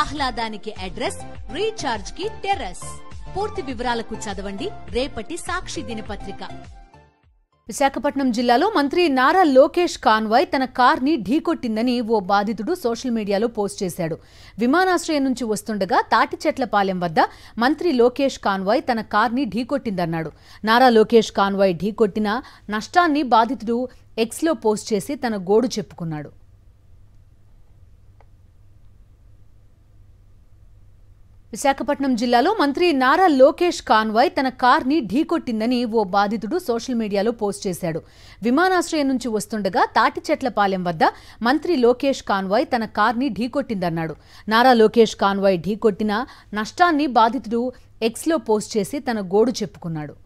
ఆహ్లాదానికి address recharge కి terrace పూర్తి వివరాలకు చదవండి రేపటి సాక్షి దినపత్రిక విశాఖపట్నం జిల్లాలో మంత్రి నారా లోకేష్ కాన్వాయ్ తన కార్ని ఢీకొట్టిందని ఓ బాధితుడు సోషల్ మీడియాలో పోస్ట్ చేశాడు విమానాశ్రయం నుంచి వస్తుండగా తాటి చెట్లపాలెం వద్ద మంత్రి లోకేష్ కాన్వాయ్ తన కార్ని ఢీకొట్టిందన్నాడు నారా లోకేష్ కాన్వాయ్ ఢీకొట్టిన నష్టాన్ని బాధితుడు ఎక్స్లో పోస్ట్ చేసి తన గోడు చెప్పుకున్నాడు విశాఖపట్నం జిల్లాలో మంత్రి నారా లోకేష్ కాన్వాయ్ తన కార్ని ఢీకొట్టిందని ఓ బాధితుడు సోషల్ మీడియాలో పోస్ట్ చేశాడు విమానాశ్రయం నుంచి వస్తుండగా తాటి చెట్లపాలెం వద్ద మంత్రి లోకేష్ కాన్వాయ్ తన కార్ని ఢీకొట్టిందన్నాడు నారా లోకేష్ కాన్వాయ్ ఢీకొట్టిన నష్టాన్ని బాధితుడు ఎక్స్లో పోస్ట్ చేసి తన గోడు చెప్పుకున్నాడు